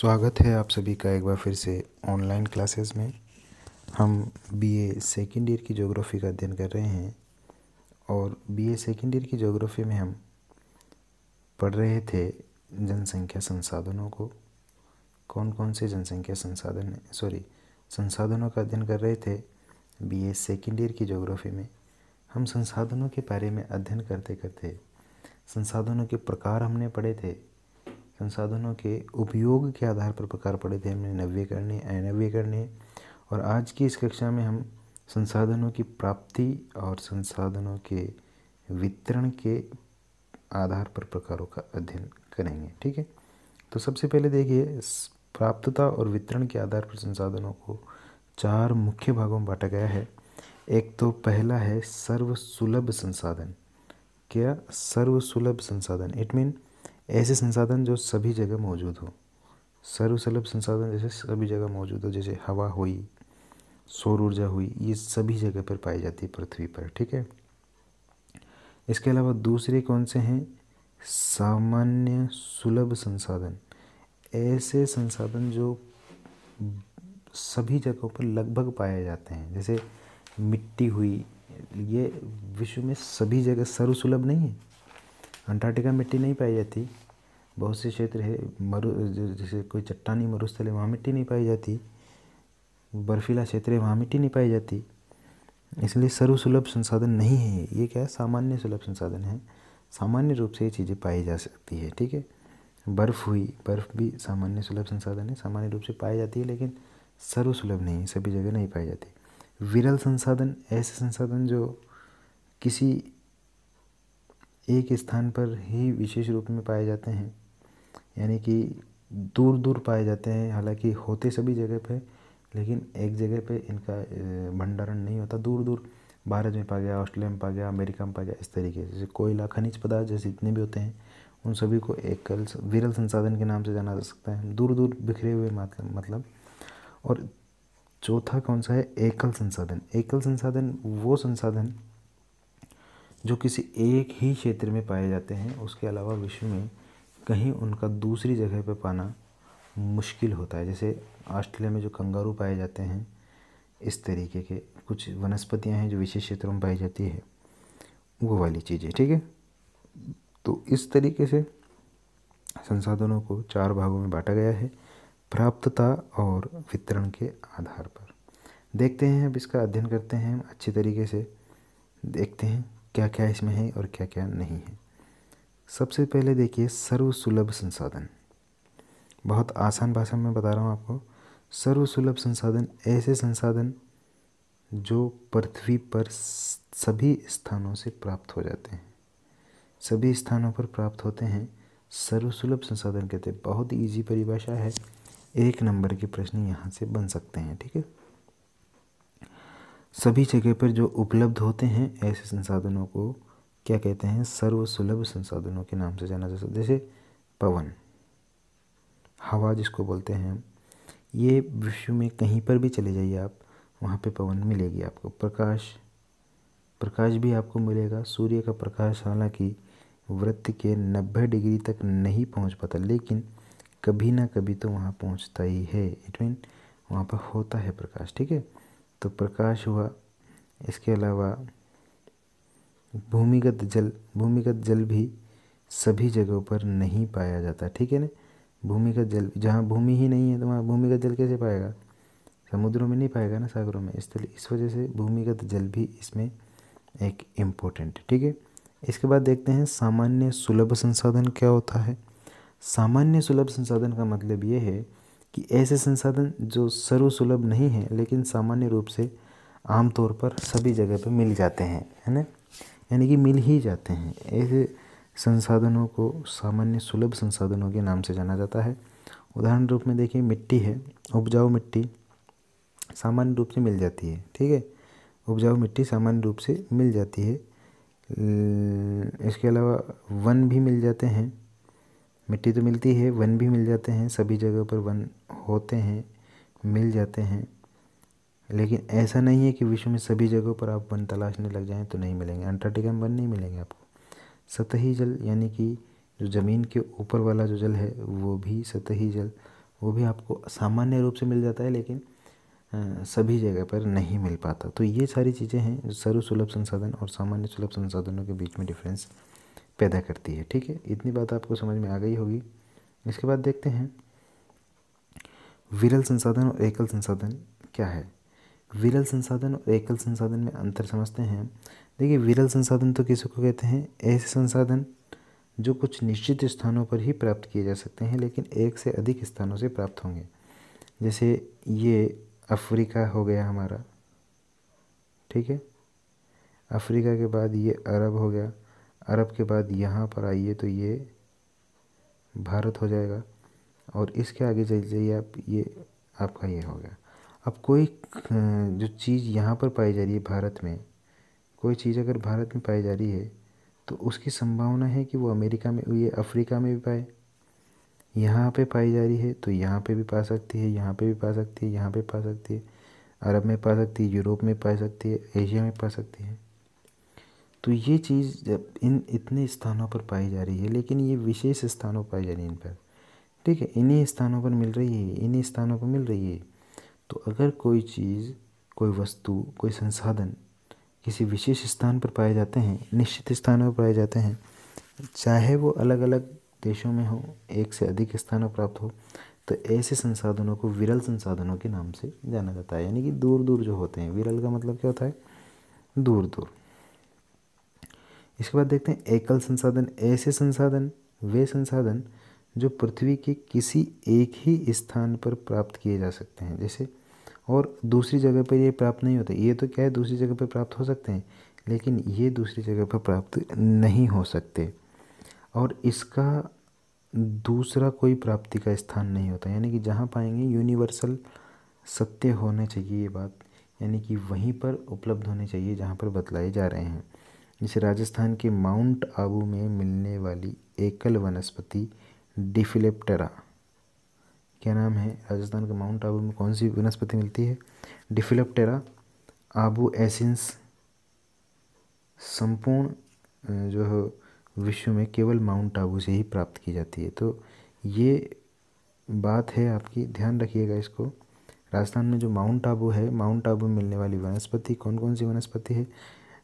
स्वागत है आप सभी का एक बार फिर से ऑनलाइन क्लासेस में हम बीए सेकेंड ईयर की ज्योग्राफी का अध्ययन कर रहे हैं और बीए सेकेंड ईयर की ज्योग्राफी में हम पढ़ रहे थे जनसंख्या संसाधनों को कौन कौन से जनसंख्या संसाधन सॉरी संसाधनों का अध्ययन कर रहे थे बीए सेकेंड ईयर की ज्योग्राफी में हम संसाधनों के बारे में अध्ययन करते करते संसाधनों के प्रकार हमने पढ़े थे संसाधनों के उपयोग के आधार पर प्रकार पड़े थे हमने नव्य करने अनव्य करने और आज की इस कक्षा में हम संसाधनों की प्राप्ति और संसाधनों के वितरण के आधार पर प्रकारों का अध्ययन करेंगे ठीक है तो सबसे पहले देखिए प्राप्तता और वितरण के आधार पर संसाधनों को चार मुख्य भागों में बांटा गया है एक तो पहला है सर्वसुलभ संसाधन क्या सर्वसुलभ संसाधन इट मीन ऐसे संसाधन जो सभी जगह मौजूद हो सर्वसुलभ संसाधन जैसे सभी जगह मौजूद हो जैसे हवा हुई सौर ऊर्जा हुई ये सभी जगह पर पाई जाती है पृथ्वी पर ठीक है इसके अलावा दूसरे कौन से हैं सामान्य सुलभ संसाधन ऐसे संसाधन जो सभी जगहों पर लगभग पाए जाते हैं जैसे मिट्टी हुई ये विश्व में सभी जगह सर्वसुलभ नहीं है अंटार्कटिका मिट्टी नहीं पाई जाती बहुत से क्षेत्र है मरु जैसे कोई चट्टानी मरुस्थल है वहाँ मिट्टी नहीं पाई जाती बर्फीला क्षेत्र है वहाँ मिट्टी नहीं पाई जाती इसलिए सर्वसुलभ संसाधन नहीं है ये क्या है सामान्य सुलभ संसाधन है सामान्य रूप से ये चीज़ें पाई जा सकती है ठीक है बर्फ़ हुई बर्फ़ भी सामान्य सुलभ संसाधन है सामान्य रूप से पाई जाती है लेकिन सर्वसुलभ नहीं सभी जगह नहीं पाई जाती विरल संसाधन ऐसे संसाधन जो किसी एक स्थान पर ही विशेष रूप में पाए जाते हैं यानी कि दूर दूर पाए जाते हैं हालांकि होते सभी जगह पे लेकिन एक जगह पे इनका भंडारण नहीं होता दूर दूर भारत में पाया गया ऑस्ट्रेलिया में पाया गया अमेरिका में पाया गया इस तरीके से कोयला खनिज पदार्थ जैसे जितने भी होते हैं उन सभी को एकल विरल संसाधन के नाम से जाना जा सकता है दूर दूर बिखरे हुए मतलब मतलब और चौथा कौन सा है एकल संसाधन एकल संसाधन वो संसाधन जो किसी एक ही क्षेत्र में पाए जाते हैं उसके अलावा विश्व में कहीं उनका दूसरी जगह पर पाना मुश्किल होता है जैसे ऑस्ट्रेलिया में जो कंगारू पाए जाते हैं इस तरीके के कुछ वनस्पतियां हैं जो विशेष क्षेत्रों में पाई जाती है वो वाली चीज़ें ठीक है तो इस तरीके से संसाधनों को चार भागों में बांटा गया है प्राप्तता और वितरण के आधार पर देखते हैं अब इसका अध्ययन करते हैं अच्छे तरीके से देखते हैं क्या क्या इसमें है और क्या क्या नहीं है सबसे पहले देखिए सर्वसुलभ संसाधन बहुत आसान भाषा में बता रहा हूँ आपको सर्वसुलभ संसाधन ऐसे संसाधन जो पृथ्वी पर सभी स्थानों से प्राप्त हो जाते हैं सभी स्थानों पर प्राप्त होते हैं सर्वसुलभ संसाधन कहते हैं बहुत ही ईजी परिभाषा है एक नंबर के प्रश्न यहाँ से बन सकते हैं ठीक है सभी जगह पर जो उपलब्ध होते हैं ऐसे संसाधनों को क्या कहते हैं सर्वसुलभ संसाधनों के नाम से जाना जा सकता है जैसे पवन हवा जिसको बोलते हैं ये विश्व में कहीं पर भी चले जाइए आप वहाँ पे पवन मिलेगी आपको प्रकाश प्रकाश भी आपको मिलेगा सूर्य का प्रकाश हालांकि वृत्त के नब्बे डिग्री तक नहीं पहुँच पाता लेकिन कभी ना कभी तो वहाँ पहुँचता ही है इट मीन वहाँ पर होता है प्रकाश ठीक है तो प्रकाश हुआ इसके अलावा भूमिगत जल भूमिगत जल भी सभी जगहों पर नहीं पाया जाता ठीक है ना भूमिगत जल जहाँ भूमि ही नहीं है तो वहाँ भूमिगत जल कैसे पाएगा समुद्रों में नहीं पाएगा ना सागरों में इस तरह इस वजह से भूमिगत जल भी इसमें एक इम्पोर्टेंट ठीक है इसके बाद देखते हैं सामान्य सुलभ संसाधन क्या होता है सामान्य सुलभ संसाधन का मतलब ये है कि ऐसे संसाधन जो सर्वसुलभ नहीं हैं लेकिन सामान्य रूप से आमतौर पर सभी जगह पर मिल जाते हैं है ना यानी कि मिल ही जाते हैं ऐसे संसाधनों को सामान्य सुलभ संसाधनों के नाम से जाना जाता है उदाहरण रूप में देखिए मिट्टी है उपजाऊ मिट्टी सामान्य रूप से मिल जाती है ठीक है उपजाऊ मिट्टी सामान्य रूप से मिल जाती है इसके अलावा वन भी मिल जाते हैं मिट्टी तो मिलती है वन भी मिल जाते हैं सभी जगह पर वन होते हैं मिल जाते हैं लेकिन ऐसा नहीं है कि विश्व में सभी जगहों पर आप वन तलाशने लग जाएं तो नहीं मिलेंगे अंटार्कटिका में वन नहीं मिलेंगे आपको सतही जल यानी कि जो ज़मीन के ऊपर वाला जो जल है वो भी सतही जल वो भी आपको सामान्य रूप से मिल जाता है लेकिन सभी जगह पर नहीं मिल पाता तो ये सारी चीज़ें हैं सर्वसुलभ संसाधन और सामान्य सुलभ संसाधनों के बीच में डिफरेंस पैदा करती है ठीक है इतनी बात आपको समझ में आ गई होगी इसके बाद देखते हैं विरल संसाधन और एकल संसाधन क्या है विरल संसाधन और एकल संसाधन में अंतर समझते हैं देखिए विरल संसाधन तो किसी को कहते हैं ऐसे संसाधन जो कुछ निश्चित स्थानों पर ही प्राप्त किए जा सकते हैं लेकिन एक से अधिक स्थानों से प्राप्त होंगे जैसे ये अफ्रीका हो गया हमारा ठीक है अफ्रीका के बाद ये अरब हो गया अरब के बाद यहाँ पर आइए तो ये भारत हो जाएगा और इसके आगे चल जाइए आप ये आपका ये हो गया अब कोई जो चीज़ यहाँ पर पाई जा रही है भारत में कोई चीज़ अगर भारत में पाई जा रही है तो उसकी संभावना है कि वो अमेरिका में ये अफ्रीका में भी पाए यहाँ पे पाई जा रही है तो यहाँ पे भी पा सकती है यहाँ पे भी पा सकती है यहाँ पे पा सकती है अरब में पा सकती है यूरोप में पा सकती है एशिया में पा सकती है तो ये चीज़ जब इन इतने स्थानों पर पाई जा रही है लेकिन ये विशेष स्थानों पर पाई जा रही है इन पर ठीक है इन्हीं स्थानों पर मिल रही है इन्हीं स्थानों पर मिल रही है तो अगर कोई चीज़ कोई वस्तु कोई संसाधन किसी विशेष स्थान पर पाए जाते हैं निश्चित स्थानों पर पाए जाते हैं चाहे वो अलग अलग देशों में हो एक से अधिक स्थानों प्राप्त हो तो ऐसे संसाधनों को विरल संसाधनों के नाम से जाना जाता है यानी कि दूर दूर जो होते हैं विरल का मतलब क्या होता है दूर दूर इसके बाद देखते हैं एकल संसाधन ऐसे संसाधन वे संसाधन जो पृथ्वी के किसी एक ही स्थान पर प्राप्त किए जा सकते हैं जैसे और दूसरी जगह पर ये प्राप्त नहीं होते ये तो क्या है दूसरी जगह पर प्राप्त हो सकते हैं लेकिन ये दूसरी जगह पर प्राप्त नहीं हो सकते और इसका दूसरा कोई प्राप्ति का स्थान नहीं होता यानी कि जहाँ पाएंगे यूनिवर्सल सत्य होना चाहिए ये बात यानी कि वहीं पर उपलब्ध होने चाहिए जहाँ पर बतलाए जा रहे हैं जिसे राजस्थान के माउंट आबू में मिलने वाली एकल वनस्पति डिफिलेप्टेरा क्या नाम है राजस्थान के माउंट आबू में कौन सी वनस्पति मिलती है डिफिलेप्टेरा आबू एसेंस संपूर्ण जो है विश्व में केवल माउंट आबू से ही प्राप्त की जाती है तो ये बात है आपकी ध्यान रखिएगा इसको राजस्थान में जो माउंट आबू है माउंट आबू में मिलने वाली वनस्पति कौन कौन सी वनस्पति है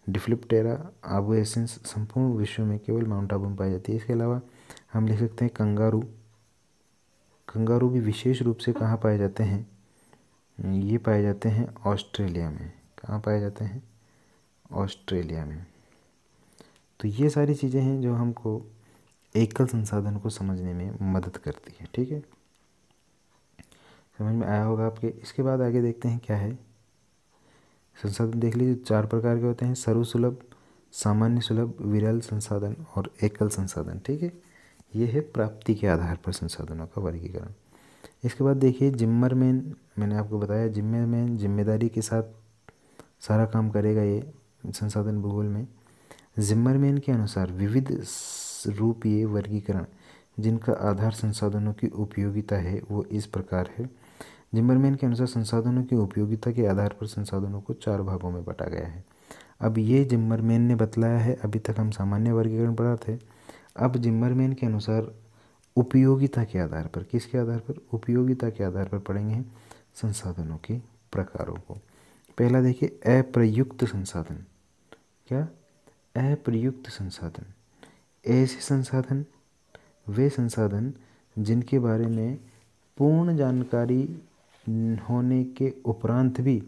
डिफ्लिप्टेरा आबुएसेंस संपूर्ण विश्व में केवल माउंट आबू में पाई जाती है इसके अलावा हम लिख सकते हैं कंगारू कंगारू भी विशेष रूप से कहाँ पाए जाते हैं ये पाए जाते हैं ऑस्ट्रेलिया में कहाँ पाए जाते हैं ऑस्ट्रेलिया में तो ये सारी चीज़ें हैं जो हमको एकल संसाधन को समझने में मदद करती है ठीक है समझ में आया होगा आपके इसके बाद आगे देखते हैं क्या है संसाधन देख लीजिए चार प्रकार के होते हैं सर्वसुलभ सामान्य सुलभ विरल संसाधन और एकल संसाधन ठीक है ये है प्राप्ति के आधार पर संसाधनों का वर्गीकरण इसके बाद देखिए जिम्मर मैन मैंने आपको बताया जिम्मे मैन जिम्मेदारी के साथ सारा काम करेगा ये संसाधन भूगोल में जिम्मर मैन के अनुसार विविध रूप ये वर्गीकरण जिनका आधार संसाधनों की उपयोगिता है वो इस प्रकार है जिम्बरमैन के अनुसार संसाधनों की उपयोगिता के आधार पर संसाधनों को चार भागों में बांटा गया है अब ये जिम्बरमैन ने बतलाया है अभी तक हम सामान्य वर्गीकरण पढ़ा थे अब जिम्बरमैन के अनुसार उपयोगिता के आधार पर किसके आधार पर उपयोगिता के आधार पर पढ़ेंगे संसाधनों के प्रकारों को पहला देखिए अप्रयुक्त संसाधन क्या अप्रयुक्त संसाधन ऐसे संसाधन वे संसाधन जिनके बारे में पूर्ण जानकारी होने के उपरांत भी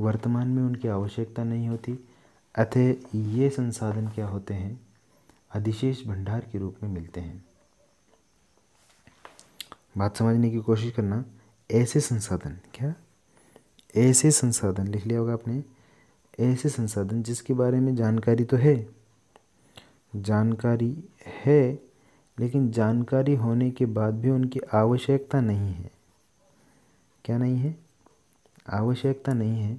वर्तमान में उनकी आवश्यकता नहीं होती अतः ये संसाधन क्या होते हैं अधिशेष भंडार के रूप में मिलते हैं बात समझने की कोशिश करना ऐसे संसाधन क्या ऐसे संसाधन लिख लिया होगा आपने ऐसे संसाधन जिसके बारे में जानकारी तो है जानकारी है लेकिन जानकारी होने के बाद भी उनकी आवश्यकता नहीं है क्या नहीं है आवश्यकता नहीं है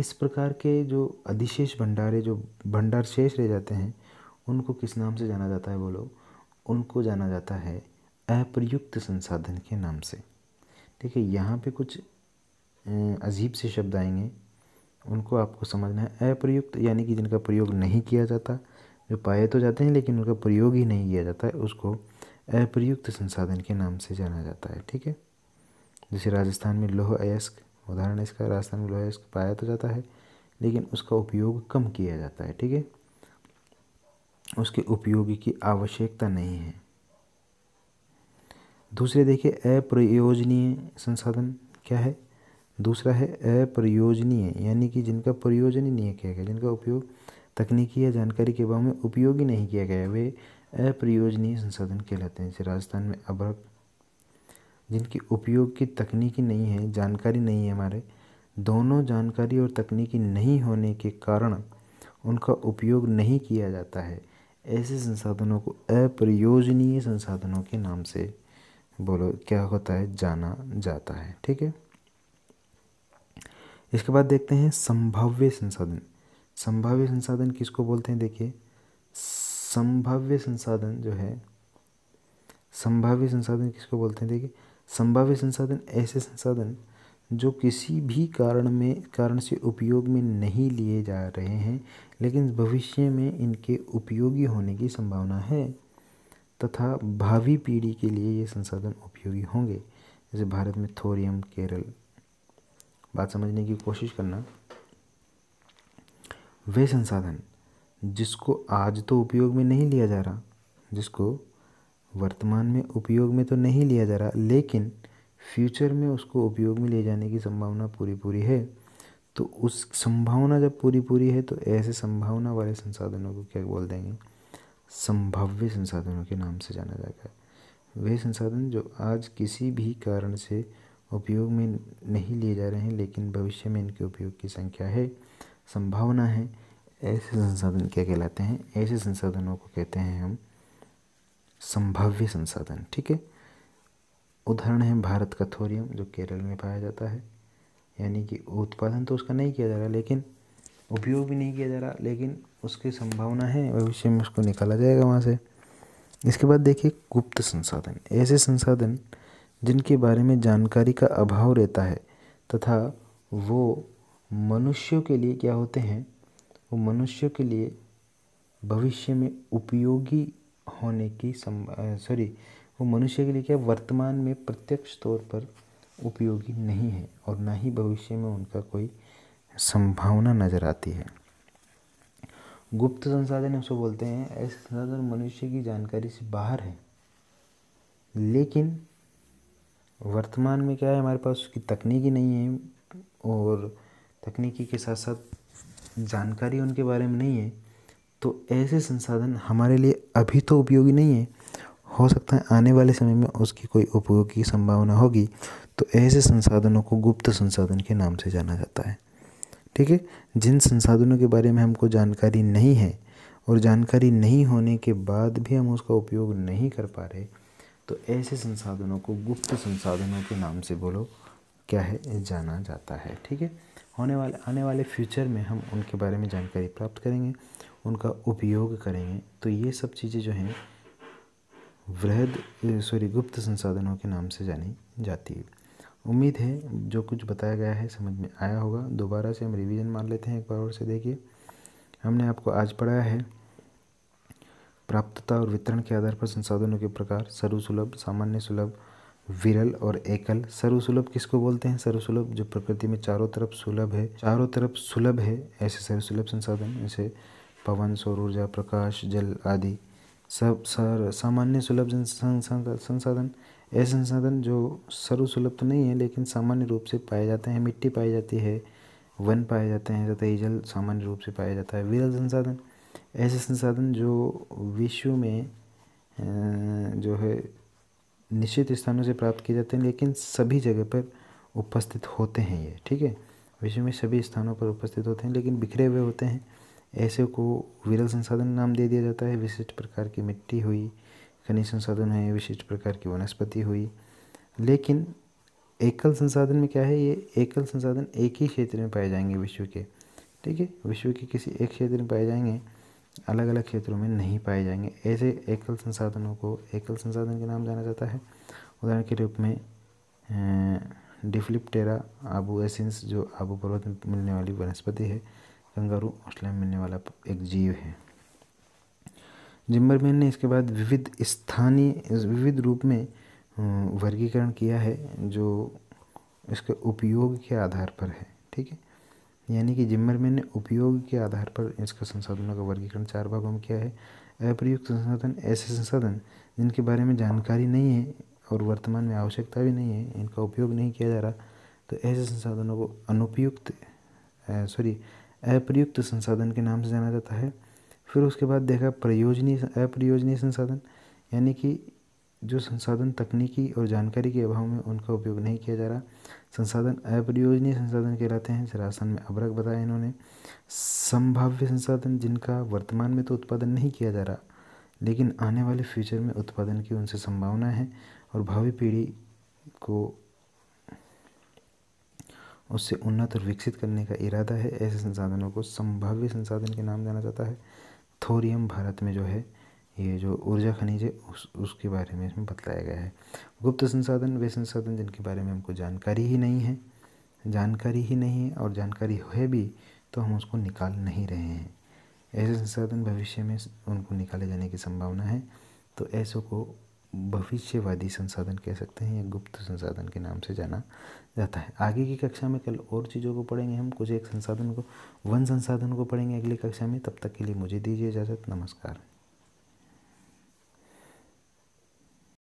इस प्रकार के जो अधिशेष भंडारे जो भंडार शेष रह जाते हैं उनको किस नाम से जाना जाता है बोलो उनको जाना जाता है अप्रयुक्त संसाधन के नाम से ठीक है यहाँ पे कुछ अजीब से शब्द आएंगे उनको आपको समझना है अप्रयुक्त यानी कि जिनका प्रयोग नहीं किया जाता जो पाए तो जाते हैं लेकिन उनका प्रयोग ही नहीं किया जाता है उसको अप्रयुक्त संसाधन के नाम से जाना जाता है ठीक है जैसे राजस्थान में लोह अयस्क उदाहरण इसका राजस्थान में लोह अयस्क पाया तो जाता है लेकिन उसका उपयोग कम किया जाता है ठीक है उसके उपयोग की आवश्यकता नहीं है दूसरे देखिए अप्रयोजनीय संसाधन क्या है दूसरा है अप्रयोजनीय यानी कि जिनका प्रयोजन ही नहीं किया गया जिनका उपयोग तकनीकी या जानकारी के अभाव में उपयोग ही नहीं किया गया वे अप्रयोजनीय संसाधन कहलाते हैं जैसे राजस्थान में अभ्रक जिनकी उपयोग की तकनीकी नहीं है जानकारी नहीं है हमारे दोनों जानकारी और तकनीकी नहीं होने के कारण उनका उपयोग नहीं किया जाता है ऐसे संसाधनों को अप्रयोजनीय संसाधनों के नाम से बोलो क्या होता है जाना जाता है ठीक है इसके बाद देखते हैं संभाव्य संसाधन संभाव्य संसाधन किसको बोलते हैं देखिए संभाव्य संसाधन जो है संभाव्य संसाधन किसको बोलते हैं देखिए संभाव्य संसाधन ऐसे संसाधन जो किसी भी कारण में कारण से उपयोग में नहीं लिए जा रहे हैं लेकिन भविष्य में इनके उपयोगी होने की संभावना है तथा भावी पीढ़ी के लिए ये संसाधन उपयोगी होंगे जैसे भारत में थोरियम केरल बात समझने की कोशिश करना वे संसाधन जिसको आज तो उपयोग में नहीं लिया जा रहा जिसको वर्तमान में उपयोग में तो नहीं लिया जा रहा लेकिन फ्यूचर में उसको उपयोग में ले जाने की संभावना पूरी पूरी है तो उस संभावना जब पूरी पूरी है तो ऐसे संभावना वाले संसाधनों को क्या बोल देंगे संभाव्य संसाधनों के नाम से जाना जाता है वे संसाधन जो आज किसी भी कारण से उपयोग में नहीं लिए जा रहे हैं लेकिन भविष्य में इनके उपयोग की संख्या है संभावना है ऐसे संसाधन क्या कहलाते हैं ऐसे संसाधनों को कहते हैं हम संभाव्य संसाधन ठीक है उदाहरण है भारत का थोरियम जो केरल में पाया जाता है यानी कि उत्पादन तो उसका नहीं किया जा रहा लेकिन उपयोग भी नहीं किया जा रहा लेकिन उसकी संभावना है भविष्य में उसको निकाला जाएगा वहाँ से इसके बाद देखिए गुप्त संसाधन ऐसे संसाधन जिनके बारे में जानकारी का अभाव रहता है तथा वो मनुष्यों के लिए क्या होते हैं वो मनुष्यों के लिए भविष्य में उपयोगी होने की सॉरी वो मनुष्य के लिए क्या वर्तमान में प्रत्यक्ष तौर पर उपयोगी नहीं है और ना ही भविष्य में उनका कोई संभावना नज़र आती है गुप्त संसाधन उसको बोलते हैं ऐसे संसाधन मनुष्य की जानकारी से बाहर है लेकिन वर्तमान में क्या है हमारे पास उसकी तकनीकी नहीं है और तकनीकी के साथ साथ जानकारी उनके बारे में नहीं है तो ऐसे संसाधन हमारे लिए अभी तो उपयोगी नहीं है हो सकता है आने वाले समय में उसकी कोई उपयोग की संभावना होगी तो ऐसे संसाधनों को गुप्त संसाधन के नाम से जाना जाता है ठीक है जिन संसाधनों के बारे में हमको जानकारी नहीं है और जानकारी नहीं होने के बाद भी हम उसका उपयोग नहीं कर पा रहे तो ऐसे संसाधनों को गुप्त संसाधनों के नाम से बोलो क्या है जाना जाता है ठीक है होने वाले आने वाले फ्यूचर में हम उनके बारे में जानकारी प्राप्त करेंगे उनका उपयोग करेंगे तो ये सब चीज़ें जो हैं वृहद सॉरी गुप्त संसाधनों के नाम से जानी जाती है उम्मीद है जो कुछ बताया गया है समझ में आया होगा दोबारा से हम रिवीजन मार लेते हैं एक बार और से देखिए हमने आपको आज पढ़ाया है प्राप्तता और वितरण के आधार पर संसाधनों के प्रकार सर्वसुलभ सामान्य सुलभ विरल और एकल सर्वसुलभ किसको बोलते हैं सर्वसुलभ जो प्रकृति में चारों तरफ सुलभ है चारों तरफ सुलभ है ऐसे सर्वसुलभ संसाधन जैसे पवन सौर ऊर्जा प्रकाश जल आदि सब सर सामान्य सुलभ संसाधन ऐसे संसाधन जो सर्वसुलभ तो नहीं है लेकिन सामान्य रूप से पाए जाते हैं मिट्टी पाई जाती है वन पाए जाते हैं तथा जल सामान्य रूप से पाया जाता है विरल संसाधन ऐसे संसाधन जो विश्व में जो है निश्चित स्थानों से प्राप्त किए जाते हैं लेकिन सभी जगह पर उपस्थित होते हैं ये ठीक है विश्व में सभी स्थानों पर उपस्थित होते हैं लेकिन बिखरे हुए होते हैं ऐसे को विरल संसाधन नाम दे दिया जाता है विशिष्ट प्रकार की मिट्टी हुई खनिज संसाधन है विशिष्ट प्रकार की वनस्पति हुई लेकिन एकल संसाधन में क्या है ये एकल संसाधन एक ही क्षेत्र में पाए जाएंगे विश्व के ठीक है विश्व के किसी एक क्षेत्र में पाए जाएंगे अलग अलग क्षेत्रों में नहीं पाए जाएंगे ऐसे एकल संसाधनों को एकल संसाधन के नाम जाना जाता है उदाहरण के रूप में डिफ्लिपटेरा आबू एसेंस जो आबू पर्वत में मिलने वाली वनस्पति है कंगारू ऑस्ट्रेलिया में मिलने वाला एक जीव है जिम्बरमैन ने इसके बाद विविध स्थानीय विविध रूप में वर्गीकरण किया है जो इसके उपयोग के आधार पर है ठीक है यानी कि जिम्मरमैन ने उपयोग के आधार पर इसका संसाधनों का वर्गीकरण चार भागों में किया है अप्रयुक्त संसाधन ऐसे संसाधन जिनके बारे में जानकारी नहीं है और वर्तमान में आवश्यकता भी नहीं है इनका उपयोग नहीं किया जा रहा तो ऐसे संसाधनों को अनुपयुक्त सॉरी अप्रयुक्त संसाधन के नाम से जाना जाता है फिर उसके बाद देखा प्रयोजनीय अप्रयोजनीय संसाधन यानी कि जो संसाधन तकनीकी और जानकारी के अभाव में उनका उपयोग नहीं किया जा रहा संसाधन अप्रयोजनीय संसाधन कहलाते हैं राशन में अबरक बताया इन्होंने संभाव्य संसाधन जिनका वर्तमान में तो उत्पादन नहीं किया जा रहा लेकिन आने वाले फ्यूचर में उत्पादन की उनसे संभावना है और भावी पीढ़ी को उससे उन्नत और विकसित करने का इरादा है ऐसे संसाधनों को संभाव्य संसाधन के नाम जाना जाता है थोरियम भारत में जो है ये जो ऊर्जा खनिज है उस उसके बारे में इसमें बताया गया है गुप्त संसाधन वे संसाधन जिनके बारे में हमको जानकारी ही नहीं है जानकारी ही नहीं है और जानकारी है भी तो हम उसको निकाल नहीं रहे हैं ऐसे संसाधन भविष्य में उनको निकाले जाने की संभावना है तो ऐसों को भविष्यवादी संसाधन कह सकते हैं या गुप्त संसाधन के नाम से जाना जाता है आगे की कक्षा में कल और चीज़ों को पढ़ेंगे हम कुछ एक संसाधन को वन संसाधन को पढ़ेंगे अगली कक्षा में तब तक के लिए मुझे दीजिए इजाज़त नमस्कार